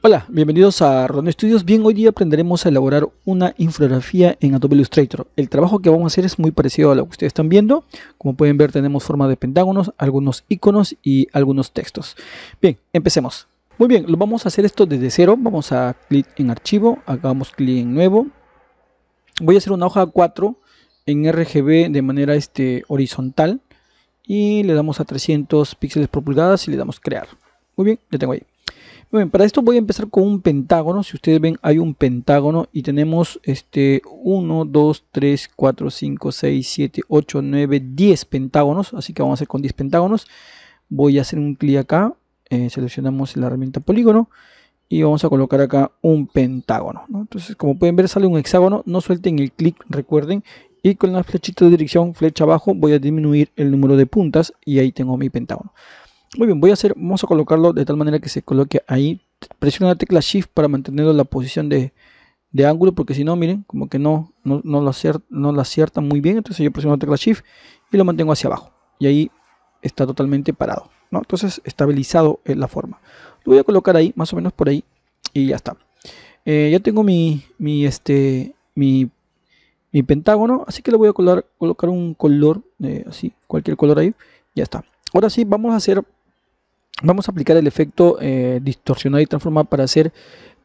Hola, bienvenidos a Ron Studios. Bien, hoy día aprenderemos a elaborar una infografía en Adobe Illustrator. El trabajo que vamos a hacer es muy parecido a lo que ustedes están viendo. Como pueden ver, tenemos forma de pentágonos, algunos iconos y algunos textos. Bien, empecemos. Muy bien, lo vamos a hacer esto desde cero. Vamos a clic en archivo, hagamos clic en nuevo. Voy a hacer una hoja 4 en RGB de manera este, horizontal y le damos a 300 píxeles por pulgada y le damos crear. Muy bien, ya tengo ahí para esto voy a empezar con un pentágono. Si ustedes ven, hay un pentágono y tenemos este 1, 2, 3, 4, 5, 6, 7, 8, 9, 10 pentágonos. Así que vamos a hacer con 10 pentágonos. Voy a hacer un clic acá. Eh, seleccionamos la herramienta polígono y vamos a colocar acá un pentágono. Entonces, como pueden ver, sale un hexágono. No suelten el clic, recuerden. Y con la flechita de dirección, flecha abajo, voy a disminuir el número de puntas y ahí tengo mi pentágono. Muy bien, voy a hacer, vamos a colocarlo de tal manera que se coloque ahí. Presiona la tecla Shift para mantenerlo en la posición de, de ángulo, porque si no, miren, como que no, no, lo acierta, no lo acierta muy bien. Entonces yo presiono la tecla Shift y lo mantengo hacia abajo. Y ahí está totalmente parado. ¿no? Entonces estabilizado en eh, la forma. Lo voy a colocar ahí, más o menos por ahí, y ya está. Eh, ya tengo mi, mi, este, mi, mi pentágono, así que le voy a colocar un color, eh, así, cualquier color ahí, ya está. Ahora sí, vamos a hacer vamos a aplicar el efecto eh, distorsionar y transformar para hacer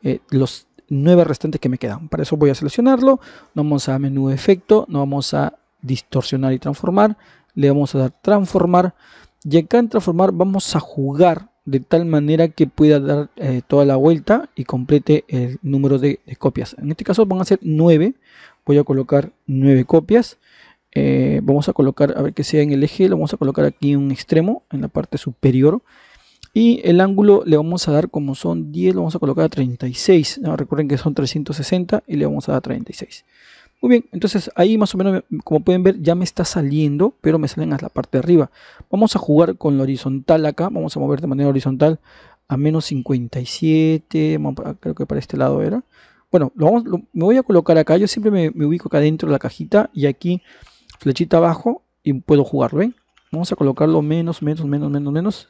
eh, los nueve restantes que me quedan. Para eso voy a seleccionarlo, vamos a menú efecto, nos vamos a distorsionar y transformar, le vamos a dar transformar y acá en transformar vamos a jugar de tal manera que pueda dar eh, toda la vuelta y complete el número de, copias. En este caso van a ser 9, voy a colocar 9 copias. vamos a colocar, a ver que sea en el eje, lo vamos a colocar aquí en un extremo, en la parte superior. Y el ángulo le vamos a dar como son 10, lo vamos a colocar a 36. Recuerden que son 360 y le vamos a dar 36. Muy bien, entonces ahí más o menos, como pueden ver, ya me está saliendo, pero me salen a la parte de arriba. Vamos a jugar con la horizontal acá, vamos a mover de manera horizontal a menos 57, creo que para este lado era. Bueno, vamos, me voy a colocar acá, yo siempre me, ubico acá dentro de la cajita y aquí flechita abajo y puedo jugarlo, ¿ven? Vamos a colocarlo menos, menos, menos, menos, menos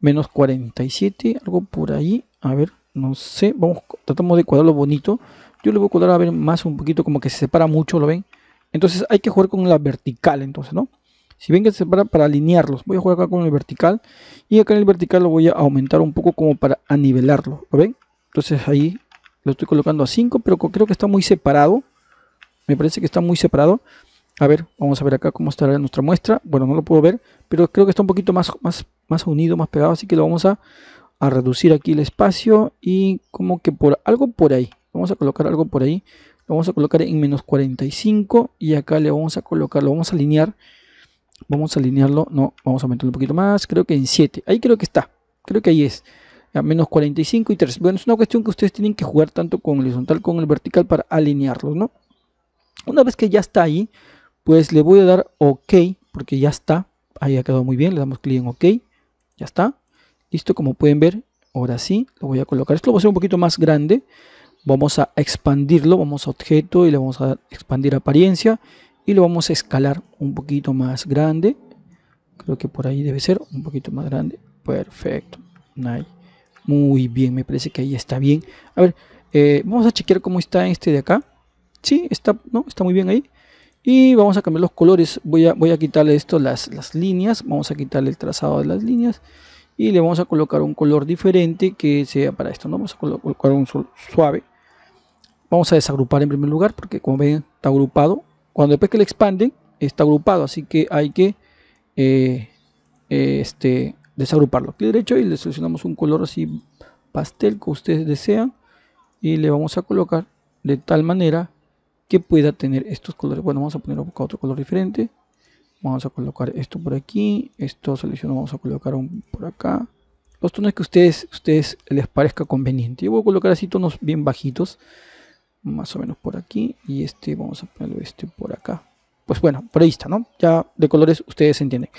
menos 47, algo por ahí. A ver, no sé, vamos, tratamos de cuadrarlo bonito. Yo le voy a cuadrar a ver más un poquito, como que se separa mucho, ¿lo ven? Entonces hay que jugar con la vertical, entonces, ¿no? Si ven que se separa para alinearlos, voy a jugar acá con el vertical. Y acá en el vertical lo voy a aumentar un poco como para anivelarlo, ¿lo ven? Entonces ahí lo estoy colocando a 5, pero creo que está muy separado. Me parece que está muy separado. A ver, vamos a ver acá cómo estará nuestra muestra. Bueno, no lo puedo ver, pero creo que está un poquito más, más más unido, más pegado, así que lo vamos a, reducir aquí el espacio y como que por algo por ahí, vamos a colocar algo por ahí, lo vamos a colocar en menos 45 y acá le vamos a colocar, lo vamos a alinear, vamos a alinearlo, no, vamos a aumentarlo un poquito más, creo que en 7, ahí creo que está, creo que ahí es, a menos 45 y 3, bueno, es una cuestión que ustedes tienen que jugar tanto con el horizontal como el vertical para alinearlos, ¿no? Una vez que ya está ahí, pues le voy a dar OK, porque ya está, ahí ha quedado muy bien, le damos clic en OK, ya está. Listo, como pueden ver, ahora sí lo voy a colocar. Esto lo voy a hacer un poquito más grande. Vamos a expandirlo, vamos a objeto y le vamos a expandir apariencia. Y lo vamos a escalar un poquito más grande. Creo que por ahí debe ser un poquito más grande. Perfecto. Muy bien, me parece que ahí está bien. A ver, eh, vamos a chequear cómo está este de acá. Sí, está, ¿no? está muy bien ahí y vamos a cambiar los colores voy a, voy a quitarle esto las, las líneas vamos a quitarle el trazado de las líneas y le vamos a colocar un color diferente que sea para esto ¿no? vamos a colocar un suave vamos a desagrupar en primer lugar porque como ven está agrupado cuando después que le expanden está agrupado así que hay que eh, eh, este, desagruparlo clic derecho y le seleccionamos un color así pastel que ustedes desean y le vamos a colocar de tal manera que pueda tener estos colores. Bueno, vamos a poner otro color diferente. Vamos a colocar esto por aquí. Esto selecciono, vamos a colocar un por acá. Los tonos que ustedes, ustedes les parezca conveniente. Yo voy a colocar así tonos bien bajitos. Más o menos por aquí. Y este vamos a ponerlo este por acá. Pues bueno, por ahí está, ¿no? Ya de colores ustedes entienden.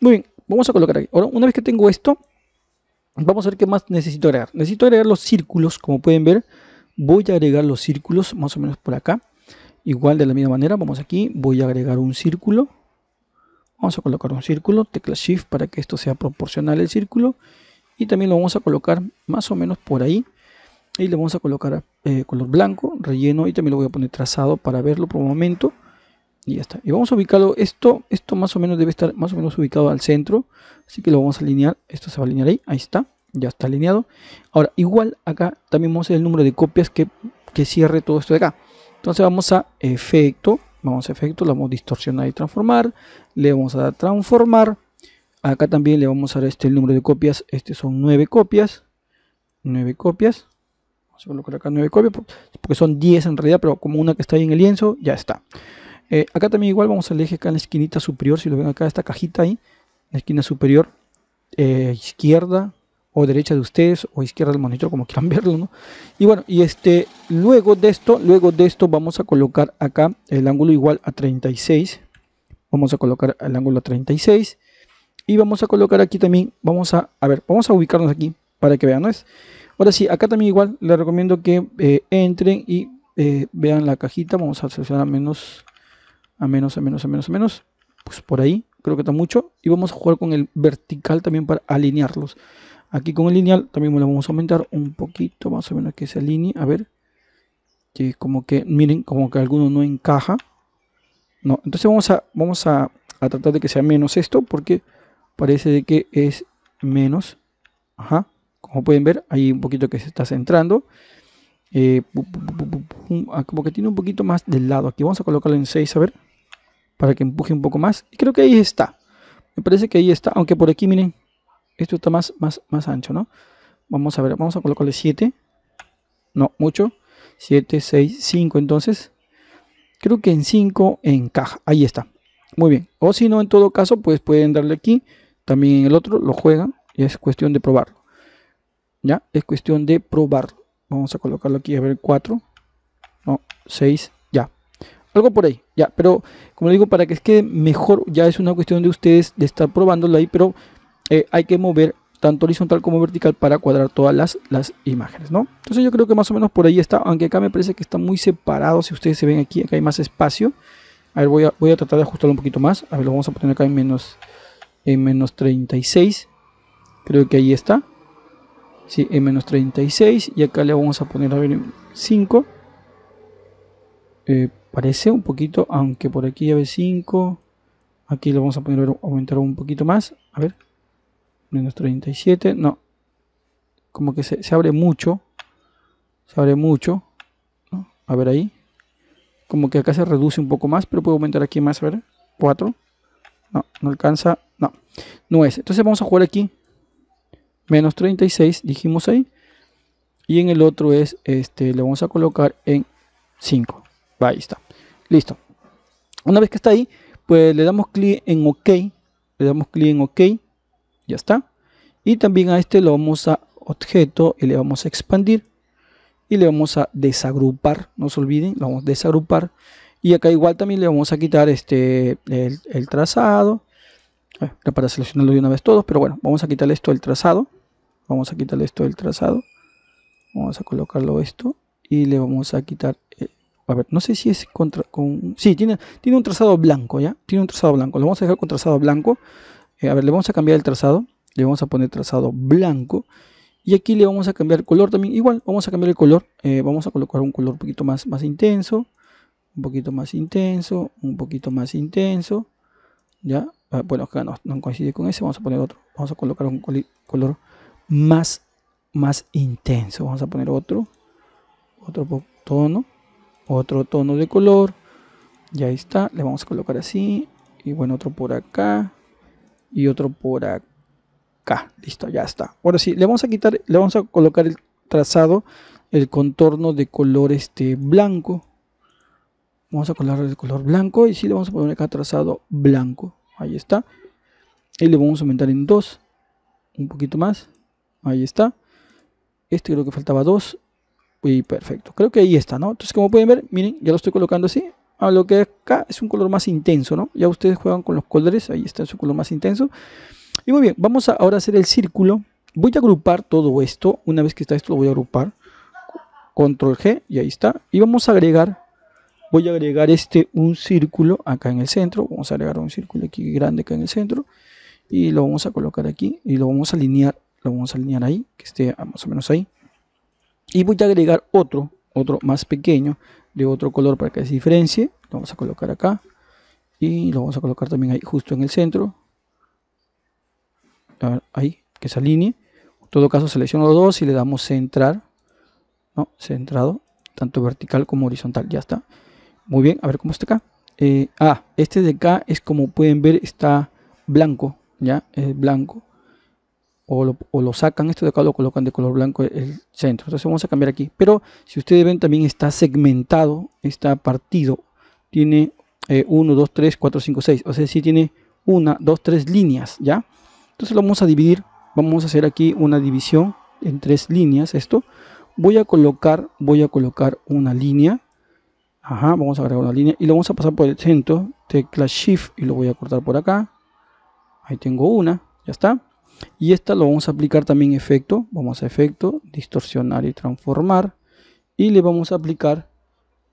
Muy bien, vamos a colocar aquí. Ahora, una vez que tengo esto, vamos a ver qué más necesito agregar. Necesito agregar los círculos, como pueden ver. Voy a agregar los círculos más o menos por acá. Igual de la misma manera, vamos aquí, voy a agregar un círculo. Vamos a colocar un círculo, tecla Shift para que esto sea proporcional el círculo. Y también lo vamos a colocar más o menos por ahí. Y le vamos a colocar eh, color blanco, relleno y también lo voy a poner trazado para verlo por un momento. Y ya está. Y vamos a ubicarlo, esto, esto más o menos debe estar más o menos ubicado al centro. Así que lo vamos a alinear, esto se va a alinear ahí, ahí está ya está alineado. Ahora, igual acá también vamos a hacer el número de copias que, que cierre todo esto de acá. Entonces vamos a efecto, vamos a efecto, la vamos a distorsionar y transformar, le vamos a dar transformar, acá también le vamos a dar este el número de copias, este son 9 copias, 9 copias, vamos a colocar acá 9 copias, porque son 10 en realidad, pero como una que está ahí en el lienzo, ya está. Eh, acá también igual vamos al eje acá en la esquinita superior, si lo ven acá, esta cajita ahí, en la esquina superior, eh, izquierda, o derecha de ustedes o izquierda del monitor como quieran verlo y bueno y este luego de esto luego de esto vamos a colocar acá el ángulo igual a 36 vamos a colocar el ángulo a 36 y vamos a colocar aquí también vamos a a ver vamos a ubicarnos aquí para que vean no es ahora sí acá también igual les recomiendo que eh, entren y eh, vean la cajita vamos a seleccionar a menos a menos a menos a menos a menos pues por ahí creo que está mucho y vamos a jugar con el vertical también para alinearlos Aquí con el lineal también lo vamos a aumentar un poquito, más o menos que se alinee. A ver, que como que, miren, como que alguno no encaja. No, entonces vamos a, vamos a, tratar de que sea menos esto, porque parece de que es menos. Ajá, como pueden ver, hay un poquito que se está centrando. Eh, ah, como que tiene un poquito más del lado aquí. Vamos a colocarlo en 6, a ver, para que empuje un poco más. Y creo que ahí está. Me parece que ahí está, aunque por aquí, miren, esto está más, más, más ancho, ¿no? Vamos a ver, vamos a colocarle 7. No, mucho. 7, 6, 5 entonces. Creo que en 5 encaja. Ahí está. Muy bien. O si no, en todo caso, pues pueden darle aquí. También en el otro lo juegan. Y es cuestión de probarlo. Ya, es cuestión de probarlo. Vamos a colocarlo aquí, a ver, 4. No, 6. Ya. Algo por ahí. Ya, pero como digo, para que quede mejor, ya es una cuestión de ustedes de estar probándolo ahí. Pero eh, hay que mover tanto horizontal como vertical para cuadrar todas las, imágenes, ¿no? Entonces yo creo que más o menos por ahí está, aunque acá me parece que está muy separado, si ustedes se ven aquí, acá hay más espacio. A ver, voy a, voy a tratar de ajustarlo un poquito más. A ver, lo vamos a poner acá en menos, en 36. Creo que ahí está. Sí, en menos 36. Y acá le vamos a poner, a ver, 5. Eh, parece un poquito, aunque por aquí ya ve 5. Aquí le vamos a poner, a aumentar un poquito más. A ver, menos 37, no, como que se, abre mucho, se abre mucho, a ver ahí, como que acá se reduce un poco más, pero puedo aumentar aquí más, a ver, 4, no, no alcanza, no, no es, entonces vamos a jugar aquí, menos 36, dijimos ahí, y en el otro es, este, le vamos a colocar en 5, ahí está, listo, una vez que está ahí, pues le damos clic en OK, le damos clic en OK, ya está y también a este lo vamos a objeto y le vamos a expandir y le vamos a desagrupar no se olviden vamos a desagrupar y acá igual también le vamos a quitar este el, trazado eh, para seleccionarlo de una vez todos pero bueno vamos a quitarle esto el trazado vamos a quitarle esto el trazado vamos a colocarlo esto y le vamos a quitar eh, a ver no sé si es contra con sí tiene tiene un trazado blanco ya tiene un trazado blanco lo vamos a dejar con trazado blanco eh, a ver, le vamos a cambiar el trazado. Le vamos a poner trazado blanco. Y aquí le vamos a cambiar el color también. Igual, vamos a cambiar el color. Eh, vamos a colocar un color un poquito más, más intenso. Un poquito más intenso. Un poquito más intenso. Ya. Ah, bueno, acá no, no coincide con ese. Vamos a poner otro. Vamos a colocar un color más, más intenso. Vamos a poner otro. Otro tono. Otro tono de color. Ya está. Le vamos a colocar así. Y bueno, otro por acá y otro por acá. Listo, ya está. Ahora sí, le vamos a quitar, le vamos a colocar el trazado, el contorno de color este blanco. Vamos a colocar el color blanco y sí le vamos a poner acá trazado blanco. Ahí está. Y le vamos a aumentar en dos Un poquito más. Ahí está. Este creo que faltaba 2. Y perfecto. Creo que ahí está, ¿no? Entonces, como pueden ver, miren, ya lo estoy colocando así. Ah, lo que acá es un color más intenso, ¿no? Ya ustedes juegan con los colores, ahí está su color más intenso. Y muy bien, vamos a ahora hacer el círculo. Voy a agrupar todo esto, una vez que está esto lo voy a agrupar. Control G, y ahí está. Y vamos a agregar, voy a agregar este, un círculo acá en el centro. Vamos a agregar un círculo aquí grande acá en el centro. Y lo vamos a colocar aquí y lo vamos a alinear, lo vamos a alinear ahí, que esté más o menos ahí. Y voy a agregar otro, otro más pequeño de otro color para que se diferencie. Lo vamos a colocar acá. Y lo vamos a colocar también ahí, justo en el centro. ahí, que se alinee. En todo caso, selecciono los dos y le damos centrar. ¿no? Centrado, tanto vertical como horizontal. Ya está. Muy bien, a ver cómo está acá. Eh, ah, este de acá es como pueden ver, está blanco. Ya, es blanco o lo, sacan, esto de acá lo colocan de color blanco el centro. Entonces vamos a cambiar aquí. Pero si ustedes ven también está segmentado, está partido. Tiene 1, 2, 3, 4, 5, 6. O sea, si tiene 1, 2, 3 líneas, ¿ya? Entonces lo vamos a dividir. Vamos a hacer aquí una división en tres líneas. Esto. Voy a colocar, voy a colocar una línea. Ajá, vamos a agregar una línea. Y lo vamos a pasar por el centro. Tecla Shift y lo voy a cortar por acá. Ahí tengo una. Ya está y esta lo vamos a aplicar también efecto. Vamos a efecto, distorsionar y transformar. Y le vamos a aplicar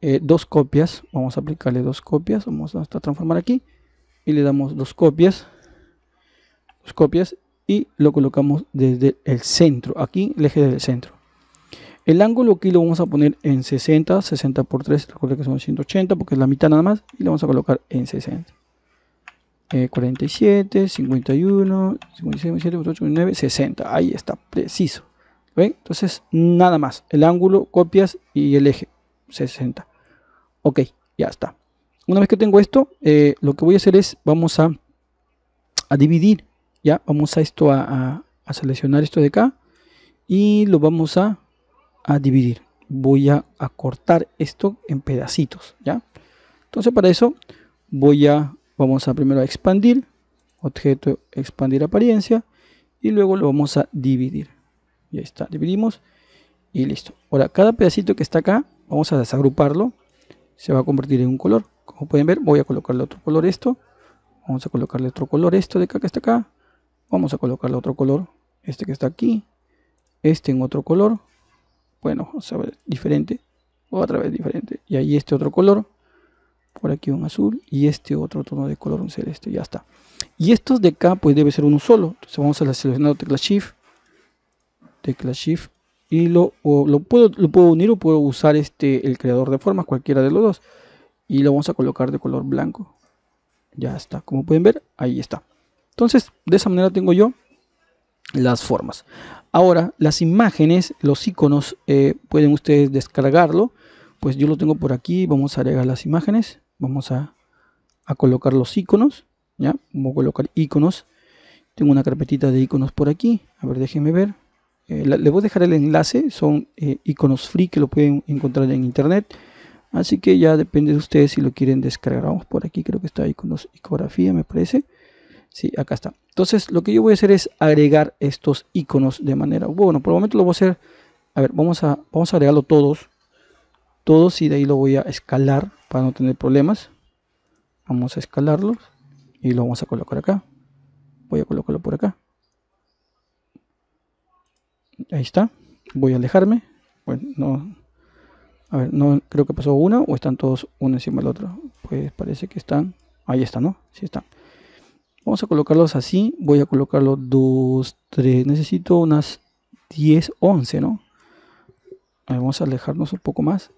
eh, dos copias. Vamos a aplicarle dos copias. Vamos a transformar aquí. Y le damos dos copias. Dos copias. Y lo colocamos desde el centro. Aquí el eje del centro. El ángulo aquí lo vamos a poner en 60, 60 por 3, recuerda que son 180 porque es la mitad nada más y lo vamos a colocar en 60. 47, 51, 56, 57, 60. Ahí está, preciso. Entonces, nada más. El ángulo, copias y el eje. 60. Ok, ya está. Una vez que tengo esto, eh, lo que voy a hacer es, vamos a, a dividir. Ya, vamos a esto a, seleccionar esto de acá. Y lo vamos a, a dividir. Voy a cortar esto en pedacitos. Ya. Entonces, para eso voy a Vamos a primero a expandir, objeto expandir apariencia y luego lo vamos a dividir. Ya está, dividimos y listo. Ahora, cada pedacito que está acá, vamos a desagruparlo. Se va a convertir en un color. Como pueden ver, voy a colocarle otro color esto. Vamos a colocarle otro color esto de acá que está acá. Vamos a colocarle otro color este que está aquí. Este en otro color. Bueno, vamos a ver, diferente. Otra vez diferente. Y ahí este otro color por aquí un azul y este otro tono de color, un celeste, ya está. Y estos de acá pues debe ser uno solo, entonces vamos a seleccionar tecla shift, tecla shift y lo, lo, puedo, lo puedo unir o puedo usar este el creador de formas, cualquiera de los dos. Y lo vamos a colocar de color blanco. Ya está, como pueden ver, ahí está. Entonces, de esa manera tengo yo las formas. Ahora, las imágenes, los iconos, eh, pueden ustedes descargarlo. Pues yo lo tengo por aquí, vamos a agregar las imágenes. Vamos a, a colocar los iconos. ¿ya? Voy a colocar iconos. Tengo una carpetita de iconos por aquí. A ver, déjenme ver. Eh, le voy a dejar el enlace. Son eh, iconos free que lo pueden encontrar en internet. Así que ya depende de ustedes si lo quieren descargar. Vamos por aquí, creo que está iconos, iconografía me parece. Sí, acá está. Entonces, lo que yo voy a hacer es agregar estos iconos de manera... Bueno, por el momento lo voy a hacer... A ver, vamos a, vamos a agregarlo todos todos y de ahí lo voy a escalar para no tener problemas. Vamos a escalarlos y lo vamos a colocar acá. Voy a colocarlo por acá. Ahí está. Voy a alejarme. Bueno, no. A ver, no creo que pasó una o están todos uno encima del otro. Pues parece que están. Ahí está, ¿no? Sí están. Vamos a colocarlos así. Voy a colocarlo 2, 3. Necesito unas 10, 11, ¿no? vamos a alejarnos un poco más.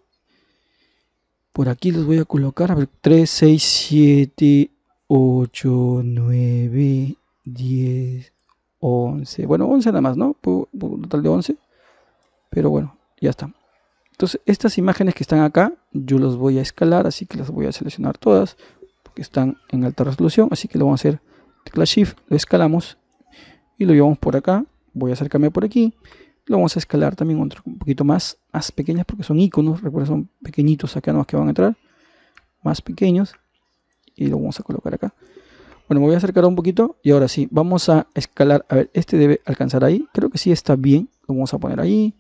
Por aquí los voy a colocar. A ver, 3, 6, 7, 8, 9, 10, 11. Bueno, 11 nada más, ¿no? un total de 11. Pero bueno, ya está. Entonces, estas imágenes que están acá, yo las voy a escalar, así que las voy a seleccionar todas, porque están en alta resolución, así que lo vamos a hacer, tecla Shift, lo escalamos, y lo llevamos por acá, voy a acercarme por aquí, lo vamos a escalar también un poquito más, más pequeñas porque son iconos. Recuerda, son pequeñitos acá nomás que van a entrar. Más pequeños. Y lo vamos a colocar acá. Bueno, me voy a acercar un poquito. Y ahora sí, vamos a escalar. A ver, este debe alcanzar ahí. Creo que sí está bien. Lo vamos a poner ahí.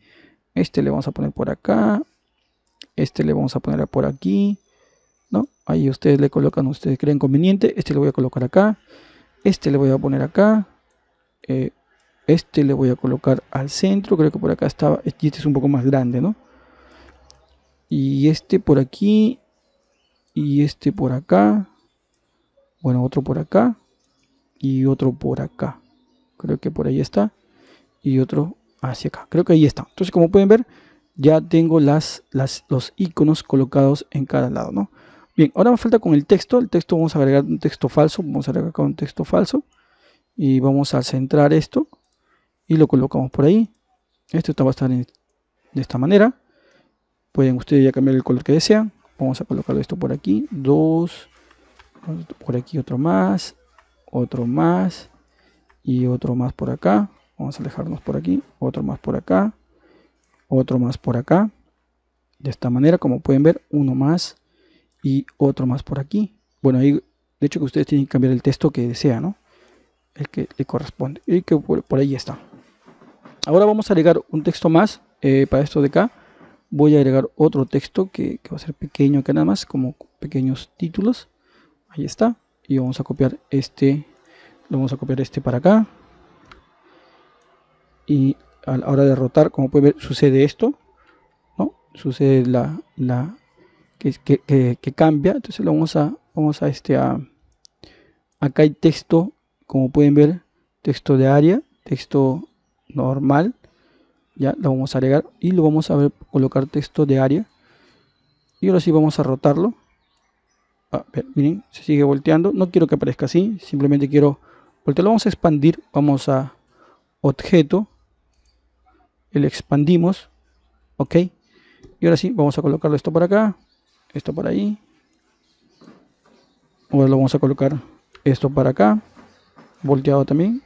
Este le vamos a poner por acá. Este le vamos a poner por aquí. ¿No? Ahí ustedes le colocan, ustedes creen conveniente. Este lo voy a colocar acá. Este le voy a poner acá. Eh, este le voy a colocar al centro, creo que por acá estaba, este es un poco más grande, ¿no? Y este por aquí, y este por acá, bueno, otro por acá, y otro por acá. Creo que por ahí está, y otro hacia acá. Creo que ahí está. Entonces, como pueden ver, ya tengo los iconos colocados en cada lado, ¿no? Bien, ahora me falta con el texto. El texto vamos a agregar un texto falso. Vamos a agregar acá un texto falso. Y vamos a centrar esto y lo colocamos por ahí. Esto va a estar de esta manera. Pueden ustedes ya cambiar el color que desean. Vamos a colocar esto por aquí. Dos. Por aquí otro más. Otro más. Y otro más por acá. Vamos a alejarnos por aquí. Otro más por acá. Otro más por acá. De esta manera, como pueden ver, uno más y otro más por aquí. Bueno, ahí de hecho que ustedes tienen que cambiar el texto que desean. ¿no? El que le corresponde. Y que por ahí está. Ahora vamos a agregar un texto más eh, para esto de acá. Voy a agregar otro texto que, va a ser pequeño acá nada más, como pequeños títulos. Ahí está. Y vamos a copiar este. Lo vamos a copiar este para acá. Y a la hora de rotar, como pueden ver, sucede esto. ¿no? Sucede la, la que, que, que, cambia. Entonces lo vamos a, vamos a este a, acá hay texto, como pueden ver, texto de área, texto normal ya lo vamos a agregar y lo vamos a ver, colocar texto de área y ahora sí vamos a rotarlo miren se sigue volteando no quiero que aparezca así simplemente quiero voltearlo vamos a expandir vamos a objeto el expandimos ok y ahora sí vamos a colocarlo esto para acá esto para ahí ahora lo vamos a colocar esto para acá volteado también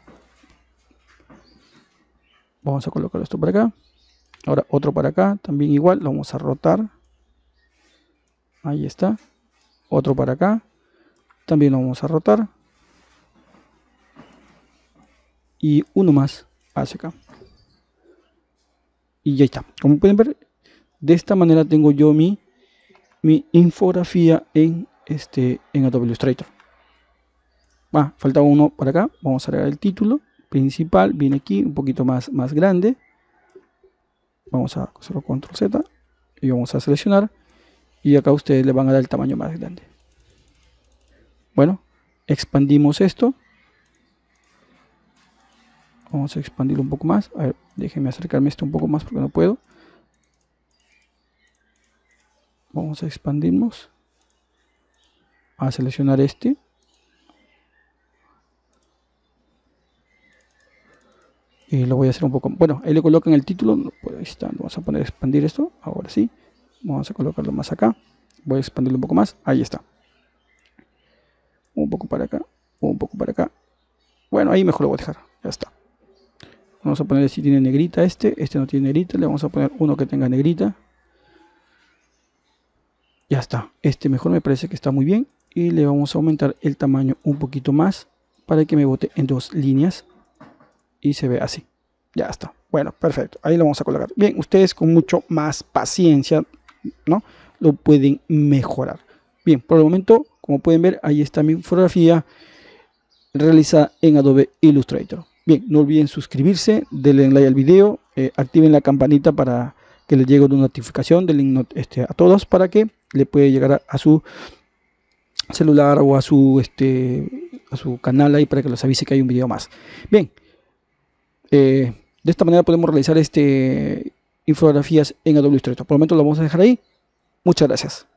vamos a colocar esto para acá ahora otro para acá también igual lo vamos a rotar ahí está otro para acá también lo vamos a rotar y uno más hacia acá y ya está como pueden ver de esta manera tengo yo mi infografía en este en Adobe Illustrator va falta uno para acá vamos a agregar el título principal viene aquí, un poquito más, más grande. Vamos a hacerlo control Z y vamos a seleccionar. Y acá ustedes le van a dar el tamaño más grande. Bueno, expandimos esto. Vamos a expandirlo un poco más. A ver, déjenme acercarme esto un poco más porque no puedo. Vamos a expandirnos. A seleccionar este. Eh, lo voy a hacer un poco bueno ahí le colocan el título pues, ahí está vamos a poner expandir esto ahora sí vamos a colocarlo más acá voy a expandirlo un poco más ahí está un poco para acá un poco para acá bueno ahí mejor lo voy a dejar ya está vamos a poner si tiene negrita este este no tiene negrita le vamos a poner uno que tenga negrita ya está este mejor me parece que está muy bien y le vamos a aumentar el tamaño un poquito más para que me bote en dos líneas y se ve así. Ya está. Bueno, perfecto. Ahí lo vamos a colocar. Bien, ustedes con mucho más paciencia, ¿no? Lo pueden mejorar. Bien, por el momento, como pueden ver, ahí está mi fotografía realizada en Adobe Illustrator. Bien, no olviden suscribirse, denle like al video, eh, activen la campanita para que les llegue una notificación del este, a todos para que le pueda llegar a, su celular o a su este a su canal ahí para que los avise que hay un video más. Bien, eh, de esta manera podemos realizar este, infografías en Adobe Illustrator. Por el momento lo vamos a dejar ahí. Muchas gracias.